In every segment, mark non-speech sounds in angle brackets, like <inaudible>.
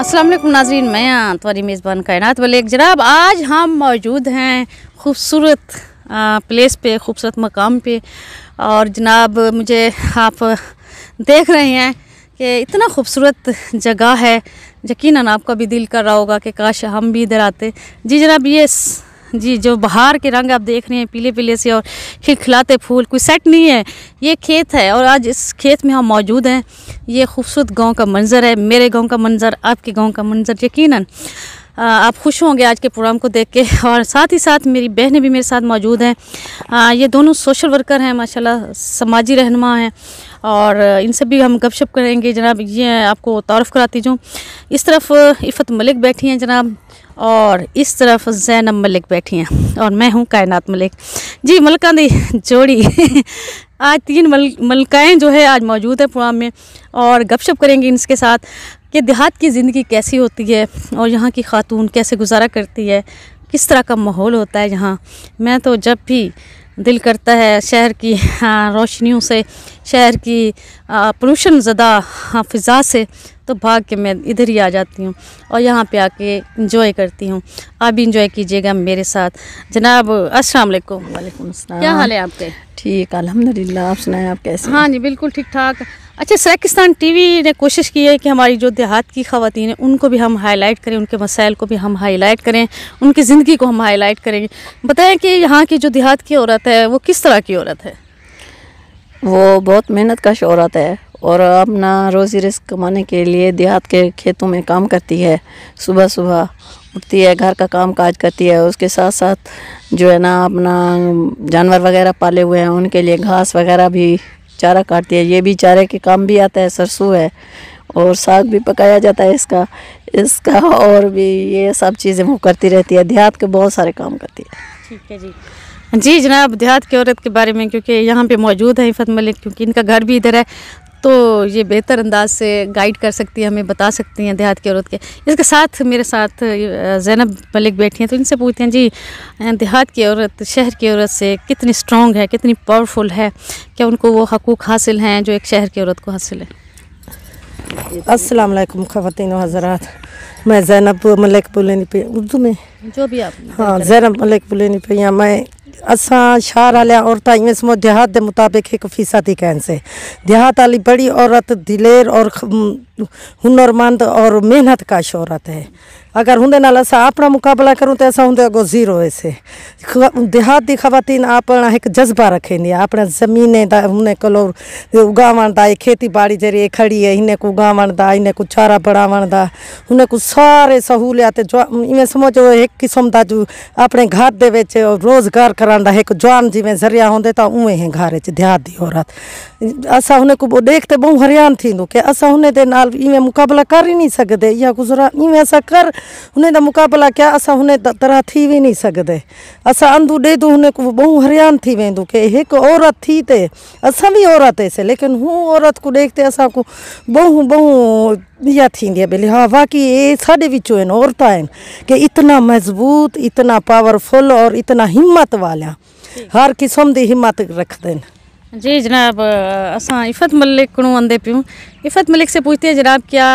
वालेकुम नाजरीन मैं तुम्हारी मेज़बान कायनात वलेक जनाब आज हम मौजूद हैं खूबसूरत प्लेस पे खूबसूरत मकाम पे और जनाब मुझे आप देख रहे हैं कि इतना खूबसूरत जगह है यकीन आपका भी दिल कर रहा होगा कि काश हम भी इधर आते जी जनाब ये जी जो बाहर के रंग आप देख रहे हैं पीले पीले से और खिलखिलाते फूल कोई सेट नहीं है ये खेत है और आज इस खेत में हम मौजूद हैं ये खूबसूरत गांव का मंज़र है मेरे गांव का मंज़र आपके गांव का मंज़र यकीनन आप खुश होंगे आज के प्रोग्राम को देख के <laughs> और साथ ही साथ मेरी बहनें भी मेरे साथ मौजूद हैं ये दोनों सोशल वर्कर हैं माशाल्लाह समाजी रहनमा हैं और इनसे भी हम गपशप करेंगे जनाब ये आपको तारफ़ कराती जो इस तरफ इफ़त मलिक बैठी हैं जनाब और इस तरफ जैनब मलिक बैठी हैं और मैं हूँ कायनात मलिक जी मलका दी जोड़ी <laughs> आज तीन मल मलकाएँ जो है आज मौजूद है प्रोग्राम में और गपशप करेंगे इनके साथ कि देहात की ज़िंदगी कैसी होती है और यहाँ की खातून कैसे गुजारा करती है किस तरह का माहौल होता है यहाँ मैं तो जब भी दिल करता है शहर की हाँ, रोशनियों से शहर की पोलूशन ज़्यादा हाँ, फ़िज़ा से तो भाग के मैं इधर ही आ जाती हूँ और यहाँ पे आके इंजॉय करती हूँ आप भी इंजॉय कीजिएगा मेरे साथ जनाब अस्सलाम वालेकुम वालेकुम क्या हाल है आपके ठीक अलहमदिल्ला आप सुनाएं आप कैसे हाँ जी बिल्कुल ठीक ठाक अच्छा सैकिस्तान टीवी ने कोशिश की है कि हमारी जो देहात की खातन हैं उनको भी हम हाईलाइट करें उनके मसाइल को भी हम हाईलाइट करें उनकी ज़िंदगी को हम हाईलाइट करेंगे बताएं कि यहाँ की जो देहात की औरत है वो किस तरह की औरत है वो बहुत मेहनत कश औरत है और अपना रोज़ी रिस्क कमाने के लिए देहात के खेतों में काम करती है सुबह सुबह उठती है घर का काम काज करती है उसके साथ साथ जो है ना अपना जानवर वगैरह पाले हुए हैं उनके लिए घास वगैरह भी चारा काटती है ये भी चारे के काम भी आता है सरसों है और साग भी पकाया जाता है इसका इसका और भी ये सब चीज़ें वो करती रहती है देहात के बहुत सारे काम करती है ठीक है जी जी जनाब देहात की औरत के बारे में क्योंकि यहाँ पे मौजूद है इफ़त मलिक क्योंकि इनका घर भी इधर है तो ये बेहतर अंदाज से गाइड कर सकती है हमें बता सकती हैं देहात की औरत के इसके साथ मेरे साथ जैनब मलिक बैठी हैं तो इनसे पूछते हैं जी देहात की औरत शहर की औरत से कितनी स्ट्रॉन्ग है कितनी पावरफुल है क्या उनको वो हकूक़ हासिल हैं जो एक शहर की औरत को हासिल है अस्सलाम ख़वान हज़रा मैं जैनब मलिक बोलनी पे उर्दू में जो बि हा ज़ैरम मलिक बुलेनी पई मैं असा शहर हलिया औरत इएं देहात के मुताबिक़ एक फीसदी कहन से देहात वाली बड़ी औरत दिलेर और हुनरमंद और मेहनत काश औरत है अगर उनके ना अस अपना मुकाबला करूँ तो असा उनके अगो जीरो वैसे देहात की खवातीन अपना एक जज्बा रखें अपने जमीने दा उन्हें कलो उगावण खेती बाड़ी जरिए खड़ी है इन्हें को उगावण दा इन्हें को चारा बढ़ावण दा उन्हें को सारे सहूलियात इवें समझो एक एक किस्म का जो अपने घर के रोज़गार कराना एक जवान जिमें जरिया होंगे तो उवें ही घर दिहात की औरत अस को देखते बहु हरियान थी कि अस उन्हें इवें मुकाबला कर ही नहीं सकते या गुजरा इवें अस कर उन्हें मुकाबला क्या अस उन्हें तरह थी भी नहीं सकते अस अंधु डे तो उन्हें को बहु हरियान थी वो कि एक औरत थी ते अस भी औरत से लेकिन वो औरत को देखते असा को बहु बहु या थींदी आहे बाकी ये साढे विचूं आहिनि औरत आहिनि इतना मज़बूत इतना पावरफुल और इतना हिम्मत वाला हर क़िस्म जी हिम्मत रखते हैं जी जनाब असा इफ़त मलिक को आंदे पे इफ़त मलिक से पूछते हैं जनाब क्या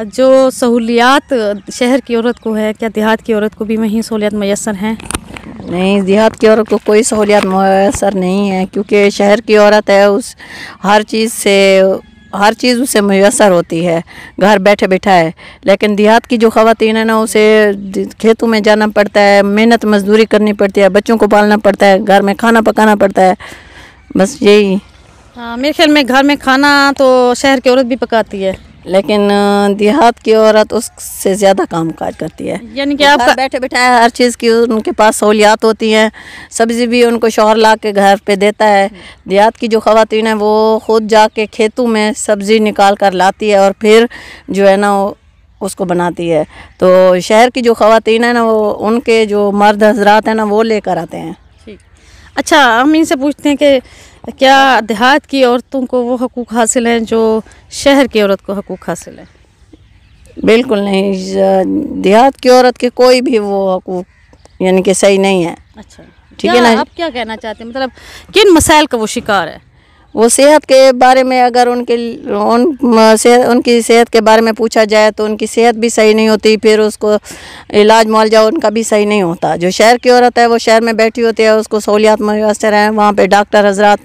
जो सहूलियात शहर की औरत को है क्या देहात की औरत को भी वहीं सहूलियात मैसर हैं नहीं देहात की औरत को कोई सहूलियात मैसर नहीं है क्योंकि शहर की औरत है उस हर चीज़ से हर चीज़ उसे मैसर होती है घर बैठे बैठा है लेकिन देहात की जो खातन है ना उसे खेतों में जाना पड़ता है मेहनत मजदूरी करनी पड़ती है बच्चों को पालना पड़ता है घर में खाना पकाना पड़ता है बस यही हाँ मेरे ख्याल में घर में खाना तो शहर की औरत भी पकाती है लेकिन देहात की औरत उससे ज़्यादा काम काज करती है यानी कि आप बैठे बैठाए हर चीज़ की उनके पास सहूलियात होती हैं सब्ज़ी भी उनको शोहर ला के घर पे देता है देहात की जो खातन है वो खुद जाके खेतों में सब्ज़ी निकाल कर लाती है और फिर जो है ना उसको बनाती है तो शहर की जो खातन है ना वो उनके जो मर्द हजरात हैं ना वो लेकर आते हैं ठीक अच्छा हम इनसे पूछते हैं कि क्या देहात की औरतों को वो हकूक़ हासिल हैं जो शहर की औरत को हकूक़ हासिल हैं बिल्कुल नहीं देहात की औरत के कोई भी वो हकूक़ यानी कि सही नहीं है अच्छा ठीक है ना आप क्या कहना चाहते हैं मतलब किन मसाइल का वो शिकार है वो सेहत के बारे में अगर उनके उन सेहत उनकी सेहत के बारे में पूछा जाए तो उनकी सेहत भी सही नहीं होती फिर उसको इलाज मुआवजा उनका भी सही नहीं होता जो शहर की औरत है वो शहर में बैठी होती है उसको सहूलियात मैसर हैं वहाँ पर डॉक्टर हजरात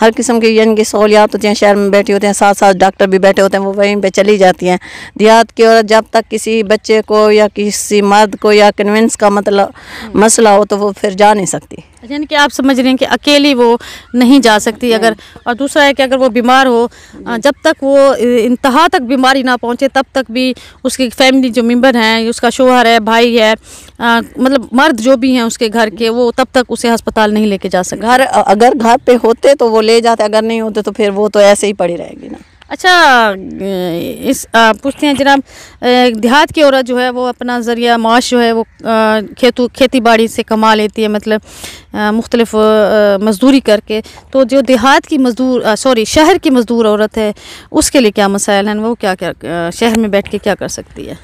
हर किस्म की यानी कि सहूलियात होती हैं शहर में बैठी होती हैं साथ साथ डॉक्टर भी बैठे होते हैं वो वहीं पर चली जाती हैं देहात की औरत जब तक किसी बच्चे को या किसी मर्द को या कन्विंस का मतलब मसला हो तो वो फिर जा नहीं सकती यानी कि आप समझ रहे हैं कि अकेली वो नहीं जा सकती अगर और दूसरा है कि अगर वो बीमार हो जब तक वो इंतहा तक बीमारी ना पहुंचे तब तक भी उसकी फैमिली जो मेम्बर हैं उसका शोहर है भाई है आ, मतलब मर्द जो भी हैं उसके घर के वो तब तक उसे अस्पताल नहीं लेके जा सकते घर अगर घर पे होते तो वो ले जाते अगर नहीं होते तो फिर वो तो ऐसे ही पड़ी रहेगी ना अच्छा इस पूछते हैं जनाब देहात की औरत जो है वो अपना ज़रिया माश जो है वो खेतों खेती बाड़ी से कमा लेती है मतलब मुख्तलिफ मजदूरी करके तो जो देहात की मजदूर सॉरी शहर की मजदूर औरत है उसके लिए क्या मसाइल हैं वो क्या क्या शहर में बैठ के क्या कर सकती है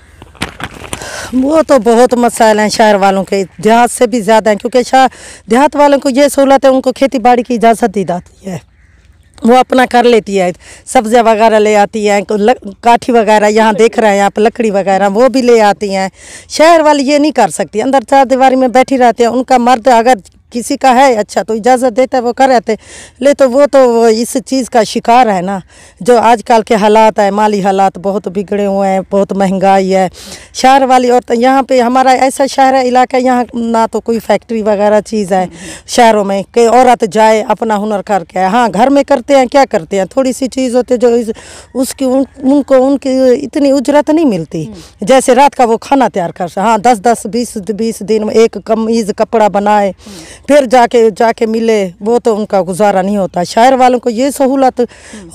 वो तो बहुत मसाइल हैं शहर वालों के देहात से भी ज़्यादा हैं क्योंकि शहर अच्छा, देहात वालों को ये सहूलत है उनको खेती बाड़ी की इजाज़त दी जाती है वो अपना कर लेती है सब्जियाँ वगैरह ले आती हैं काठी वगैरह यहाँ देख रहे हैं आप लकड़ी वगैरह वो भी ले आती हैं शहर वाली ये नहीं कर सकती अंदर चार दीवारी में बैठी रहती हैं उनका मर्द अगर किसी का है अच्छा तो इजाज़त देता है वो कर रहते ले तो वो तो इस चीज़ का शिकार है ना जो आजकल के हालात है माली हालात बहुत बिगड़े हुए हैं बहुत महंगाई है शहर वाली और यहाँ पे हमारा ऐसा शहर है इलाका यहाँ ना तो कोई फैक्ट्री वगैरह चीज़ है शहरों में कि औरत जाए अपना हुनर करके हाँ घर में करते हैं क्या करते हैं थोड़ी सी चीज़ होती है जो इस, उसकी उन, उनको उनकी इतनी उजरत नहीं मिलती जैसे रात का वो खाना तैयार कर हाँ दस दस बीस बीस दिन में एक कमीज़ कपड़ा बनाए फिर जाके जाके मिले वो तो उनका गुजारा नहीं होता शहर वालों को ये सहूलत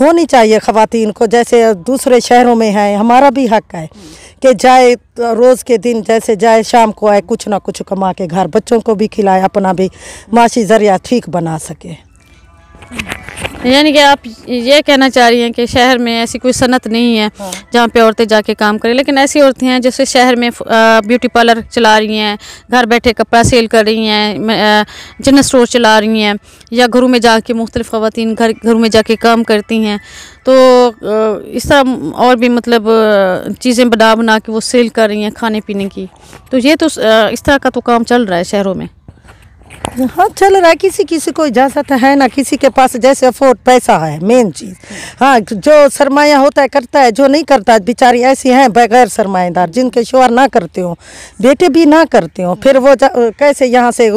होनी चाहिए ख़वान को जैसे दूसरे शहरों में है हमारा भी हक है कि जाए तो रोज़ के दिन जैसे जाए शाम को आए कुछ ना कुछ कमा के घर बच्चों को भी खिलाए अपना भी माशी ज़रिया ठीक बना सके यानी कि आप ये कहना चाह रही हैं कि शहर में ऐसी कोई सनत नहीं है हाँ। जहाँ पे औरतें जाके काम करें लेकिन ऐसी औरतें हैं जैसे शहर में ब्यूटी पार्लर चला रही हैं घर बैठे कपड़ा सेल कर रही हैं जनरल स्टोर चला रही हैं या घरों में जाके मुख्तलिफ़ खातन घर घरों में जाके काम करती हैं तो इस तरह और भी मतलब चीज़ें बना बना के वो सेल कर रही हैं खाने पीने की तो ये तो इस तरह का तो काम चल रहा है शहरों में हाँ चल रहा है किसी किसी को इजाज़त है ना किसी के पास जैसे अफोर्ड पैसा है मेन चीज़ हाँ जो सरमाया होता है करता है जो नहीं करता है बेचारी ऐसी हैं बगैर सरमाएदार जिनके शोर ना करते हो बेटे भी ना करते हो फिर वो कैसे यहाँ से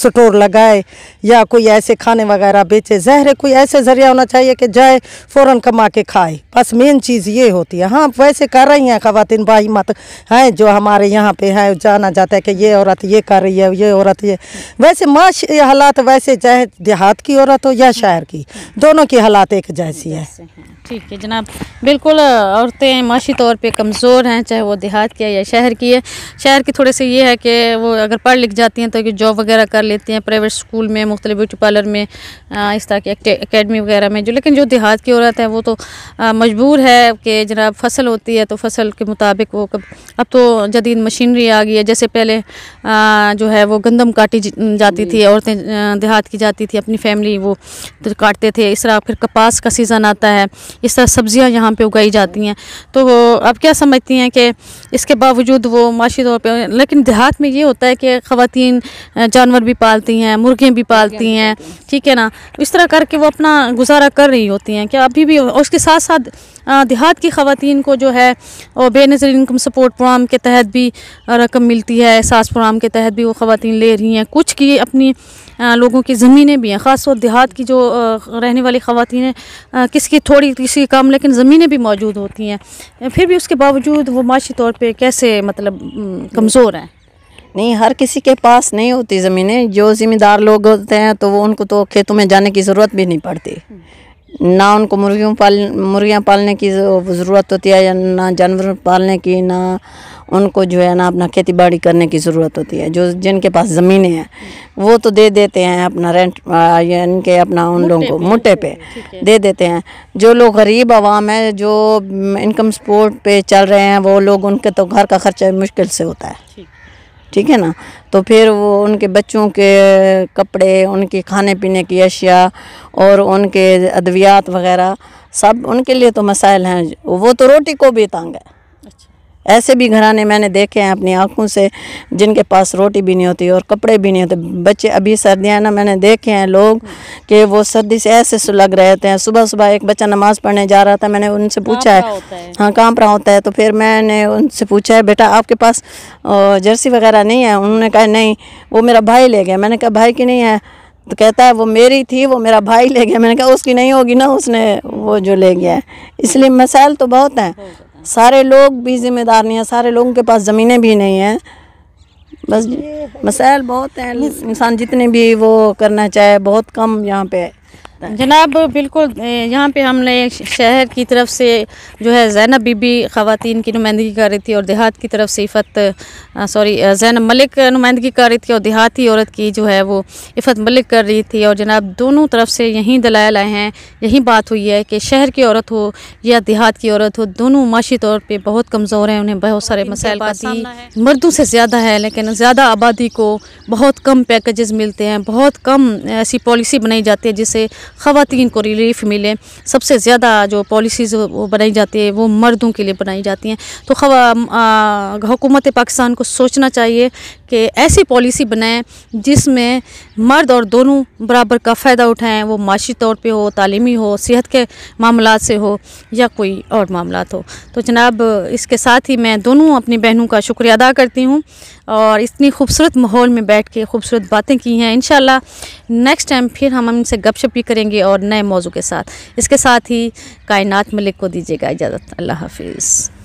स्टोर लगाए या कोई ऐसे खाने वगैरह बेचे जहर कोई ऐसे जरिया होना चाहिए कि जाए फ़ौर कमा के खाए बस मेन चीज़ ये होती है हाँ वैसे कर रही हैं खातिन भाई मत हैं जो हमारे यहाँ पे हैं जाना जाता है कि ये औरत ये कर रही है ये औरत ये वैसे बस हालात वैसे चाहे देहात की औरत हो या शहर की दोनों की हालात एक जैसी है ठीक है जनाब बिल्कुल औरतें माशी तौर पे कमज़ोर हैं चाहे वो देहात की है या शहर की है शहर की थोड़े से ये है कि वो अगर पढ़ लिख जाती हैं तो कि जॉब वगैरह कर लेती हैं प्राइवेट स्कूल में मुख्तलि ब्यूटी पार्लर में इस तरह की अकेडमी वगैरह में जो लेकिन जो देहात की औरत है वो तो मजबूर है कि जनाब फसल होती है तो फसल के मुताबिक वो कब अब तो जदीद मशीनरी आ गई है जैसे पहले जो है वो गंदम काटी जाती थी औरतें देहात की जाती थी अपनी फैमिली वो तो काटते थे इस तरह फिर कपास का सीज़न आता है इस तरह सब्ज़ियाँ यहाँ पे उगाई जाती हैं तो आप क्या समझती हैं कि इसके बावजूद वो माशी तौर पर लेकिन देहात में ये होता है कि ख़वान जानवर भी पालती हैं मुर्गियाँ भी पालती हैं ठीक है ना तो इस तरह करके वो अपना गुजारा कर रही होती हैं क्या अभी भी उसके साथ साथ देहात की खातन को जो है और बेनज़र इनकम सपोर्ट प्रोग्राम के तहत भी रकम मिलती है एहसास प्रोग्राम के तहत भी वो खातन ले रही हैं कुछ की अपनी लोगों की ज़मीनें भी हैं ख़ासतौर देहात की जो रहने वाली किसी किसकी थोड़ी किसी कम लेकिन ज़मीनें भी मौजूद होती हैं फिर भी उसके बावजूद वो माशी तौर पर कैसे मतलब कमज़ोर हैं नहीं हर किसी के पास नहीं होती ज़मीनें जो ज़िम्मेदार लोग होते हैं तो वो उनको तो खेतों में जाने की ज़रूरत भी नहीं पड़ती ना उनको मुर्गियों पाल मुर्गियाँ पालने की ज़रूरत होती है या ना जानवर पालने की ना उनको जो है ना अपना खेती बाड़ी करने की ज़रूरत होती है जो जिनके पास ज़मीनें हैं वो तो दे देते हैं अपना रेंट इनके अपना उन लोगों को मुट्ठे पे दे देते हैं जो लोग गरीब आवाम है जो इनकम सपोर्ट पे चल रहे हैं वो लोग उनके तो घर का खर्चा मुश्किल से होता है ठीक है ना तो फिर वो उनके बच्चों के कपड़े उनके खाने पीने की अशिया और उनके अद्वियात वगैरह सब उनके लिए तो मसाइल हैं वो तो रोटी को भी तंग है ऐसे भी घराने मैंने देखे हैं अपनी आंखों से जिनके पास रोटी भी नहीं होती और कपड़े भी नहीं होते बच्चे अभी सर्दियाँ ना मैंने देखे हैं लोग कि वो सर्दी से ऐसे सुलग रहे हैं सुबह सुबह एक बच्चा नमाज पढ़ने जा रहा था मैंने उनसे पूछा है, हाँ काम पर होता है तो फिर मैंने उनसे पूछा है बेटा आपके पास जर्सी वगैरह नहीं है उन्होंने कहा नहीं वो मेरा भाई ले गया मैंने कहा भाई की नहीं है तो कहता है वो मेरी थी वो मेरा भाई ले गया मैंने कहा उसकी नहीं होगी ना उसने वो जो ले गया है इसलिए मसाइल तो बहुत हैं सारे लोग भी जिम्मेदार नहीं हैं सारे लोगों के पास ज़मीनें भी नहीं हैं बस मसाइल बहुत हैं इंसान जितने भी वो करना चाहे बहुत कम यहाँ पे है जाता है जनाब बिल्कुल यहाँ पे हमने शहर की तरफ से जो है जैनब बीबी ख़वान की नुमाइंदगी कर रही थी और देहात की तरफ से इफ़त सॉरी जैनब मलिक नुमाइंदगी कर रही थी और देहाती औरत की जो है वो इफ़त मलिक कर रही थी और जनाब दोनों तरफ से यहीं दलाल आए हैं यही बात हुई है कि शहर की औरत हो या देहात की औरत हो दोनों माशी तौर पर बहुत कमज़ोर हैं उन्हें बहुत सारे मसाइल पाती मर्दों से ज़्यादा है लेकिन ज़्यादा आबादी को बहुत कम पैकेजेस मिलते हैं बहुत कम ऐसी पॉलिसी बनाई जाती है जिससे ख़वान को रिलीफ मिले सबसे ज़्यादा जो पॉलिसीज़ वो बनाई जाती है वो मर्दों के लिए बनाई जाती हैं तो हुकूमत पाकिस्तान को सोचना चाहिए कि ऐसी पॉलिसी बनाएं जिसमें मर्द और दोनों बराबर का फ़ायदा उठाएं वो माशी तौर पे हो तालीमी हो सेहत के मामला से हो या कोई और मामला हो तो जनाब इसके साथ ही मैं दोनों अपनी बहनों का शुक्रिया अदा करती हूँ और इतनी खूबसूरत माहौल में बैठ के खूबसूरत बातें की हैं इन नेक्स्ट टाइम फिर हम इनसे गपशप भी करेंगे और नए मौजू के साथ इसके साथ ही कायनात मलिक को दीजिएगा इजाज़त अल्लाह हाफिज़